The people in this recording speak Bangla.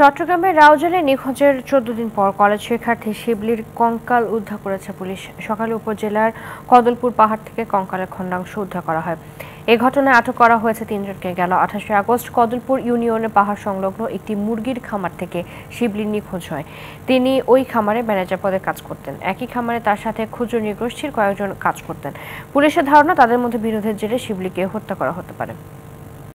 চট্টগ্রামের রাউজালে নিখোঁজের চোদ্দ দিন পর কলেজ শিক্ষার্থী শিবলির কঙ্কাল উদ্ধার করেছে পুলিশ সকালে উপজেলার কদলপুর পাহাড় থেকে কঙ্কালের খণ্ডাংশ উদ্ধার করা হয় এ ঘটনায় আটক করা হয়েছে তিনজনকে গেল আঠাশে আগস্ট কদলপুর ইউনিয়নের পাহাড় সংলগ্ন একটি মুরগির খামার থেকে শিবলির নিখোঁজ হয় তিনি ওই খামারে ম্যানেজার পদে কাজ করতেন একই খামারে তার সাথে খুচরো নিগোষ্ঠীর কয়েকজন কাজ করতেন পুলিশের ধারণা তাদের মধ্যে বিরোধের জেরে শিবলিকে হত্যা করা হতে পারে